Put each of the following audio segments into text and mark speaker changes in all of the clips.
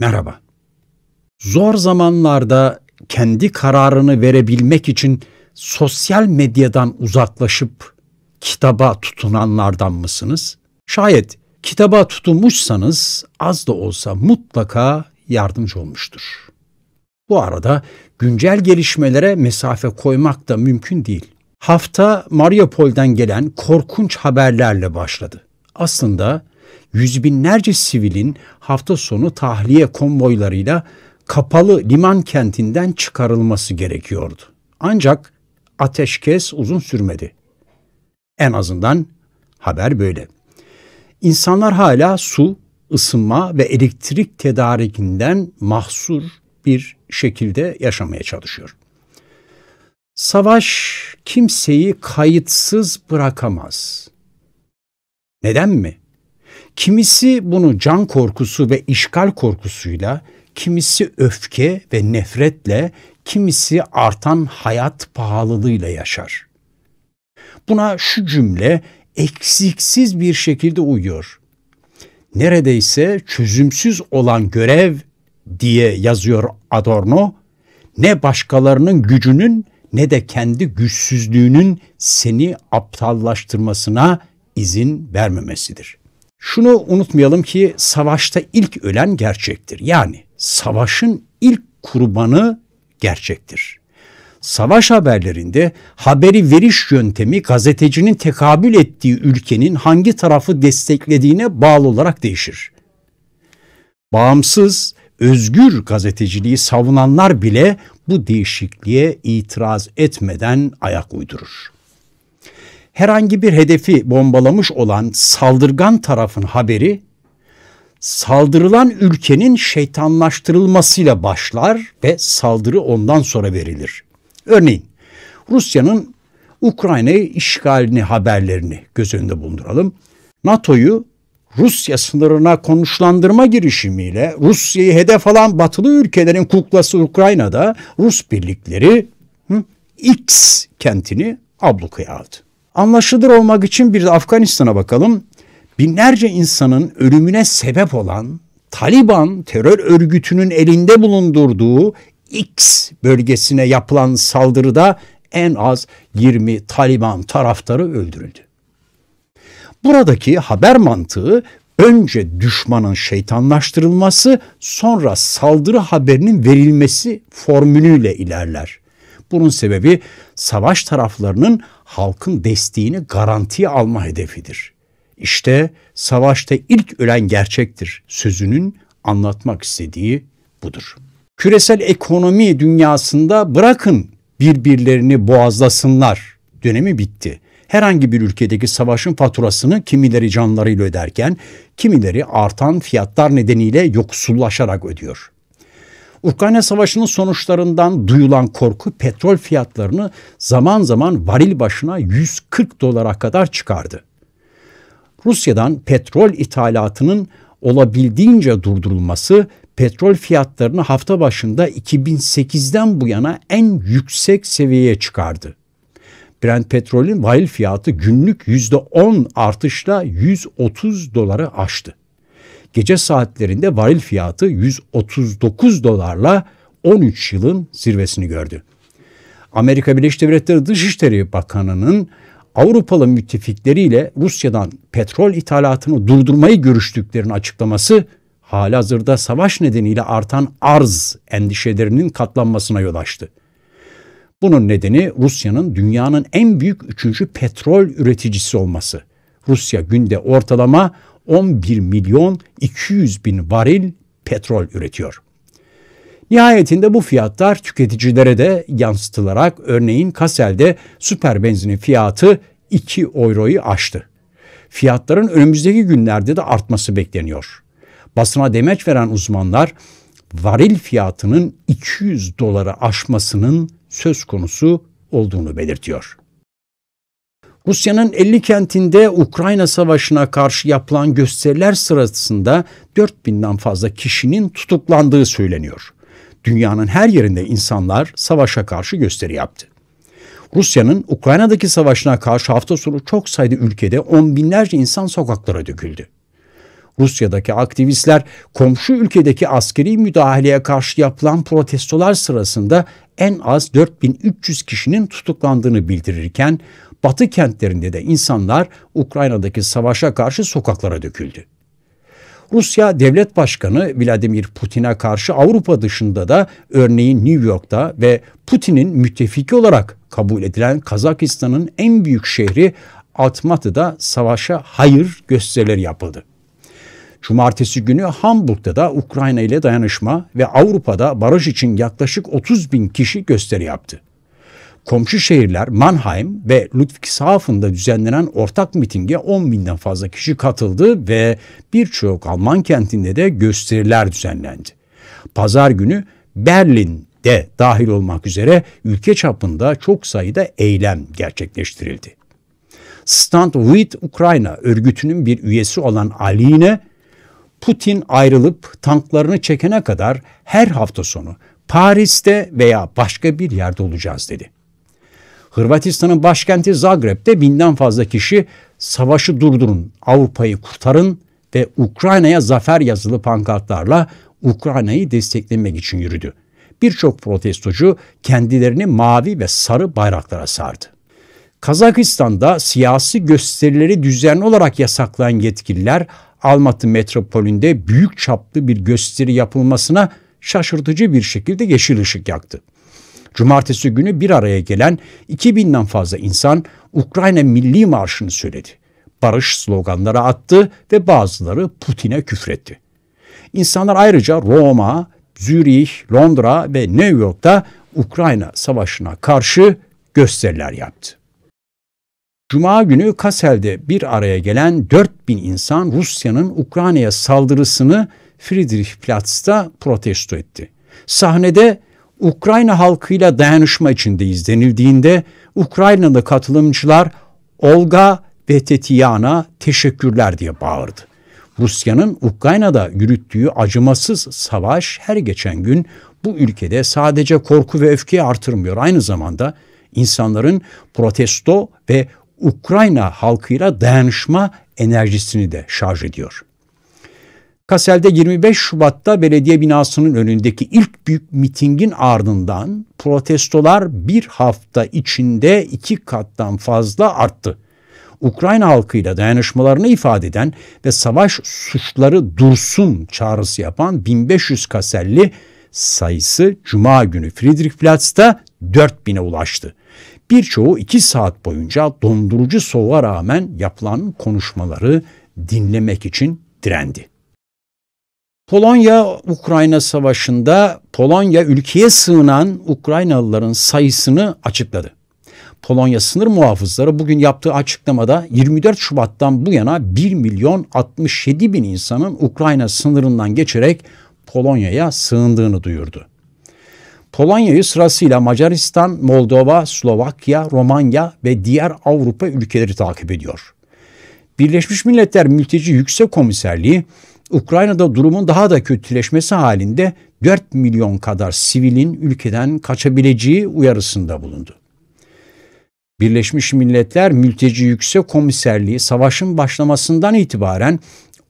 Speaker 1: Merhaba. Zor zamanlarda kendi kararını verebilmek için sosyal medyadan uzaklaşıp kitaba tutunanlardan mısınız? Şayet kitaba tutunmuşsanız az da olsa mutlaka yardımcı olmuştur. Bu arada güncel gelişmelere mesafe koymak da mümkün değil. Hafta Mariupol'den gelen korkunç haberlerle başladı. Aslında yüz binlerce sivilin hafta sonu tahliye konvoylarıyla kapalı liman kentinden çıkarılması gerekiyordu. Ancak ateşkes uzun sürmedi. En azından haber böyle. İnsanlar hala su, ısınma ve elektrik tedarikinden mahsur bir şekilde yaşamaya çalışıyor. Savaş kimseyi kayıtsız bırakamaz. Neden mi? Kimisi bunu can korkusu ve işgal korkusuyla, kimisi öfke ve nefretle, kimisi artan hayat pahalılığıyla yaşar. Buna şu cümle eksiksiz bir şekilde uyuyor. Neredeyse çözümsüz olan görev diye yazıyor Adorno, ne başkalarının gücünün ne de kendi güçsüzlüğünün seni aptallaştırmasına izin vermemesidir.'' Şunu unutmayalım ki savaşta ilk ölen gerçektir. Yani savaşın ilk kurbanı gerçektir. Savaş haberlerinde haberi veriş yöntemi gazetecinin tekabül ettiği ülkenin hangi tarafı desteklediğine bağlı olarak değişir. Bağımsız, özgür gazeteciliği savunanlar bile bu değişikliğe itiraz etmeden ayak uydurur herhangi bir hedefi bombalamış olan saldırgan tarafın haberi saldırılan ülkenin şeytanlaştırılmasıyla başlar ve saldırı ondan sonra verilir. Örneğin Rusya'nın Ukrayna'yı işgalini haberlerini göz önünde bulunduralım. NATO'yu Rusya sınırına konuşlandırma girişimiyle Rusya'yı hedef alan batılı ülkelerin kuklası Ukrayna'da Rus birlikleri X kentini ablukaya aldı. Anlaşılır olmak için bir de Afganistan'a bakalım. Binlerce insanın ölümüne sebep olan Taliban terör örgütünün elinde bulundurduğu X bölgesine yapılan saldırıda en az 20 Taliban taraftarı öldürüldü. Buradaki haber mantığı önce düşmanın şeytanlaştırılması sonra saldırı haberinin verilmesi formülüyle ilerler. Bunun sebebi savaş taraflarının halkın desteğini garantiye alma hedefidir. İşte savaşta ilk ölen gerçektir sözünün anlatmak istediği budur. Küresel ekonomi dünyasında bırakın birbirlerini boğazlasınlar dönemi bitti. Herhangi bir ülkedeki savaşın faturasını kimileri canlarıyla öderken kimileri artan fiyatlar nedeniyle yoksullaşarak ödüyor. Ukrayna Savaşı'nın sonuçlarından duyulan korku petrol fiyatlarını zaman zaman varil başına 140 dolara kadar çıkardı. Rusya'dan petrol ithalatının olabildiğince durdurulması petrol fiyatlarını hafta başında 2008'den bu yana en yüksek seviyeye çıkardı. Brent petrolün varil fiyatı günlük %10 artışla 130 doları aştı gece saatlerinde varil fiyatı 139 dolarla 13 yılın zirvesini gördü. Amerika Birleşik Devletleri Dışişleri Bakanı'nın Avrupalı müttefikleriyle Rusya'dan petrol ithalatını durdurmayı görüştüklerinin açıklaması halihazırda savaş nedeniyle artan arz endişelerinin katlanmasına yol açtı. Bunun nedeni Rusya'nın dünyanın en büyük üçüncü petrol üreticisi olması. Rusya günde ortalama 11 milyon 200 bin varil petrol üretiyor. Nihayetinde bu fiyatlar tüketicilere de yansıtılarak örneğin Kasel'de süper benzinin fiyatı 2 euroyu aştı. Fiyatların önümüzdeki günlerde de artması bekleniyor. Basına demeç veren uzmanlar varil fiyatının 200 dolara aşmasının söz konusu olduğunu belirtiyor. Rusya'nın 50 kentinde Ukrayna Savaşı'na karşı yapılan gösteriler sırasında 4000'den fazla kişinin tutuklandığı söyleniyor. Dünyanın her yerinde insanlar savaşa karşı gösteri yaptı. Rusya'nın Ukrayna'daki savaşına karşı hafta sonu çok sayıda ülkede on binlerce insan sokaklara döküldü. Rusya'daki aktivistler komşu ülkedeki askeri müdahaleye karşı yapılan protestolar sırasında en az 4300 kişinin tutuklandığını bildirirken Batı kentlerinde de insanlar Ukrayna'daki savaşa karşı sokaklara döküldü. Rusya Devlet Başkanı Vladimir Putin'e karşı Avrupa dışında da örneğin New York'ta ve Putin'in müttefiki olarak kabul edilen Kazakistan'ın en büyük şehri Almatı'da savaşa hayır gösterileri yapıldı. Cumartesi günü Hamburg'da da Ukrayna ile dayanışma ve Avrupa'da Barış için yaklaşık 30 bin kişi gösteri yaptı komşu şehirler Mannheim ve Ludwigshafen'da düzenlenen ortak mitinge 10 binden fazla kişi katıldı ve birçok Alman kentinde de gösteriler düzenlendi. Pazar günü Berlin de dahil olmak üzere ülke çapında çok sayıda eylem gerçekleştirildi. Stand with Ukrayna örgütünün bir üyesi olan Aline, Putin ayrılıp tanklarını çekene kadar her hafta sonu Paris'te veya başka bir yerde olacağız dedi. Hırvatistan'ın başkenti Zagreb'de binden fazla kişi savaşı durdurun, Avrupa'yı kurtarın ve Ukrayna'ya zafer yazılı pankartlarla Ukrayna'yı desteklemek için yürüdü. Birçok protestocu kendilerini mavi ve sarı bayraklara sardı. Kazakistan'da siyasi gösterileri düzenli olarak yasaklayan yetkililer Almatı metropolünde büyük çaplı bir gösteri yapılmasına şaşırtıcı bir şekilde yeşil ışık yaktı. Cumartesi günü bir araya gelen 2000'den fazla insan Ukrayna Milli Marşı'nı söyledi. Barış sloganları attı ve bazıları Putin'e küfretti. İnsanlar ayrıca Roma, Zürih, Londra ve New York'ta Ukrayna Savaşı'na karşı gösteriler yaptı. Cuma günü Kassel'de bir araya gelen 4000 insan Rusya'nın Ukrayna'ya saldırısını Friedrichplatz'ta protesto etti. Sahnede Ukrayna halkıyla dayanışma içindeyiz denildiğinde Ukraynalı katılımcılar Olga ve Tetiana teşekkürler diye bağırdı. Rusya'nın Ukrayna'da yürüttüğü acımasız savaş her geçen gün bu ülkede sadece korku ve öfkeyi artırmıyor. Aynı zamanda insanların protesto ve Ukrayna halkıyla dayanışma enerjisini de şarj ediyor. Kasel'de 25 Şubat'ta belediye binasının önündeki ilk büyük mitingin ardından protestolar bir hafta içinde iki kattan fazla arttı. Ukrayna halkıyla dayanışmalarını ifade eden ve savaş suçları dursun çağrısı yapan 1500 Kaselli sayısı Cuma günü Friedrichplatz'ta 4000'e ulaştı. Birçoğu iki saat boyunca dondurucu soğuğa rağmen yapılan konuşmaları dinlemek için direndi. Polonya-Ukrayna savaşında Polonya ülkeye sığınan Ukraynalıların sayısını açıkladı. Polonya sınır muhafızları bugün yaptığı açıklamada 24 Şubat'tan bu yana 1 milyon 67 bin insanın Ukrayna sınırından geçerek Polonya'ya sığındığını duyurdu. Polonya'yı sırasıyla Macaristan, Moldova, Slovakya, Romanya ve diğer Avrupa ülkeleri takip ediyor. Birleşmiş Milletler Mülteci Yüksek Komiserliği Ukrayna'da durumun daha da kötüleşmesi halinde 4 milyon kadar sivilin ülkeden kaçabileceği uyarısında bulundu. Birleşmiş Milletler Mülteci Yüksek Komiserliği savaşın başlamasından itibaren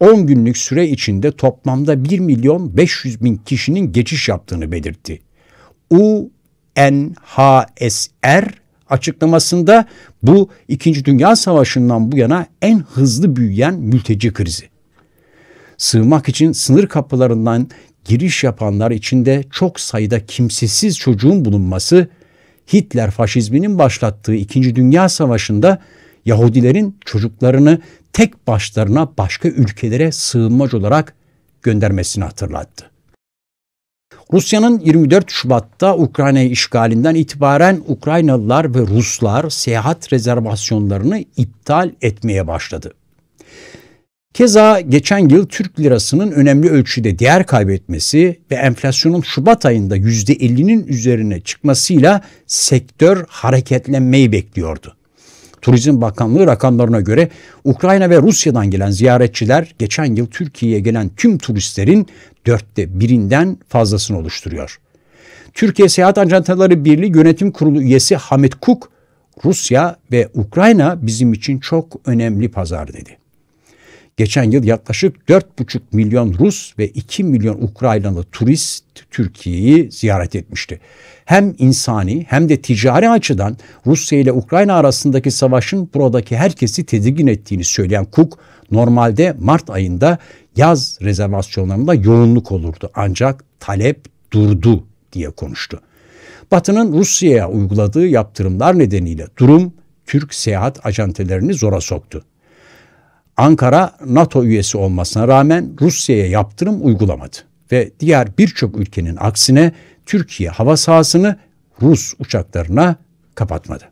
Speaker 1: 10 günlük süre içinde toplamda 1 milyon 500 bin kişinin geçiş yaptığını belirtti. UNHSR açıklamasında bu 2. Dünya Savaşı'ndan bu yana en hızlı büyüyen mülteci krizi. Sığmak için sınır kapılarından giriş yapanlar içinde çok sayıda kimsesiz çocuğun bulunması Hitler faşizminin başlattığı İkinci Dünya Savaşı'nda Yahudilerin çocuklarını tek başlarına başka ülkelere sığınmac olarak göndermesini hatırlattı. Rusya'nın 24 Şubat'ta Ukrayna'yı işgalinden itibaren Ukraynalılar ve Ruslar seyahat rezervasyonlarını iptal etmeye başladı. Keza geçen yıl Türk lirasının önemli ölçüde değer kaybetmesi ve enflasyonun Şubat ayında %50'nin üzerine çıkmasıyla sektör hareketlenmeyi bekliyordu. Turizm Bakanlığı rakamlarına göre Ukrayna ve Rusya'dan gelen ziyaretçiler geçen yıl Türkiye'ye gelen tüm turistlerin dörtte birinden fazlasını oluşturuyor. Türkiye Seyahat Ajantaları Birliği Yönetim Kurulu üyesi Hamit Kuk, Rusya ve Ukrayna bizim için çok önemli pazar dedi. Geçen yıl yaklaşık 4,5 milyon Rus ve 2 milyon Ukraynalı turist Türkiye'yi ziyaret etmişti. Hem insani hem de ticari açıdan Rusya ile Ukrayna arasındaki savaşın buradaki herkesi tedirgin ettiğini söyleyen Cook, normalde Mart ayında yaz rezervasyonlarında yoğunluk olurdu ancak talep durdu diye konuştu. Batı'nın Rusya'ya uyguladığı yaptırımlar nedeniyle durum Türk seyahat ajantelerini zora soktu. Ankara NATO üyesi olmasına rağmen Rusya'ya yaptırım uygulamadı ve diğer birçok ülkenin aksine Türkiye hava sahasını Rus uçaklarına kapatmadı.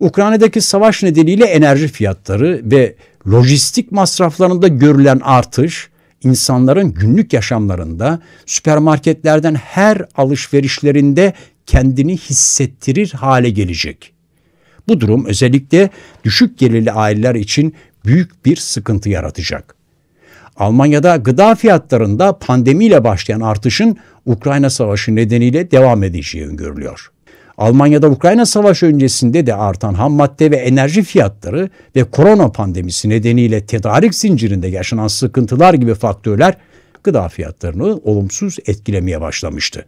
Speaker 1: Ukrayna'daki savaş nedeniyle enerji fiyatları ve lojistik masraflarında görülen artış insanların günlük yaşamlarında süpermarketlerden her alışverişlerinde kendini hissettirir hale gelecek. Bu durum özellikle düşük gelirli aileler için büyük bir sıkıntı yaratacak. Almanya'da gıda fiyatlarında pandemiyle başlayan artışın Ukrayna Savaşı nedeniyle devam edeceği öngörülüyor. Almanya'da Ukrayna Savaşı öncesinde de artan ham madde ve enerji fiyatları ve korona pandemisi nedeniyle tedarik zincirinde yaşanan sıkıntılar gibi faktörler gıda fiyatlarını olumsuz etkilemeye başlamıştı.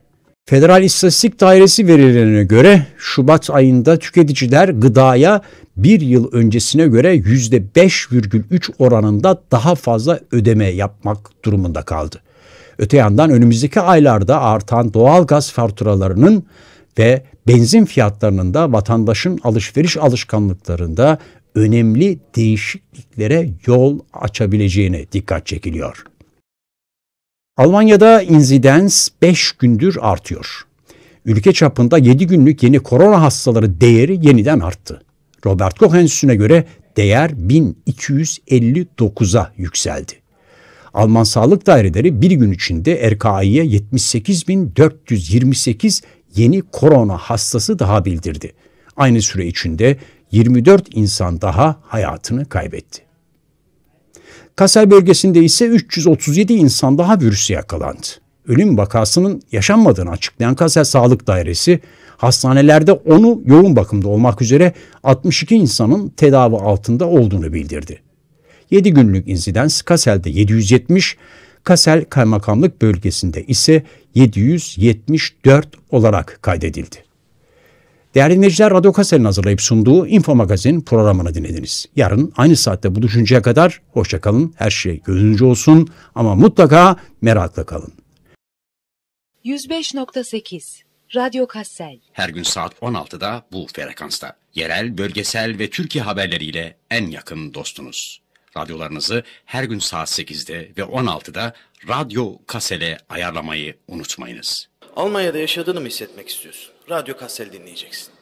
Speaker 1: Federal İstatistik Dairesi verilerine göre Şubat ayında tüketiciler gıdaya bir yıl öncesine göre %5,3 oranında daha fazla ödeme yapmak durumunda kaldı. Öte yandan önümüzdeki aylarda artan doğal gaz faturalarının ve benzin fiyatlarının da vatandaşın alışveriş alışkanlıklarında önemli değişikliklere yol açabileceğine dikkat çekiliyor. Almanya'da inzidans 5 gündür artıyor. Ülke çapında 7 günlük yeni korona hastaları değeri yeniden arttı. Robert Koch Enstitüsü'ne göre değer 1259'a yükseldi. Alman sağlık daireleri bir gün içinde RKI'ye 78.428 yeni korona hastası daha bildirdi. Aynı süre içinde 24 insan daha hayatını kaybetti. Kasel bölgesinde ise 337 insan daha virüsü yakalandı. Ölüm vakasının yaşanmadığını açıklayan Kasel Sağlık Dairesi, hastanelerde onu yoğun bakımda olmak üzere 62 insanın tedavi altında olduğunu bildirdi. 7 günlük insidans Kasel'de 770, Kasel Kaymakamlık bölgesinde ise 774 olarak kaydedildi. Değerli dinleyiciler, Radyo Kasel'in hazırlayıp sunduğu Info Magazin programını dinlediniz. Yarın aynı saatte buluşuncaya kadar hoşçakalın, her şey gözünüzce olsun ama mutlaka merakla kalın. 105.8 Radyo Kassel. Her gün saat 16'da bu frekansta. Yerel, bölgesel ve Türkiye haberleriyle en yakın dostunuz. Radyolarınızı her gün saat 8'de ve 16'da Radyo Kassel'e ayarlamayı unutmayınız. Almanya'da yaşadığını mı hissetmek istiyorsun? Radyo Kassel dinleyeceksin.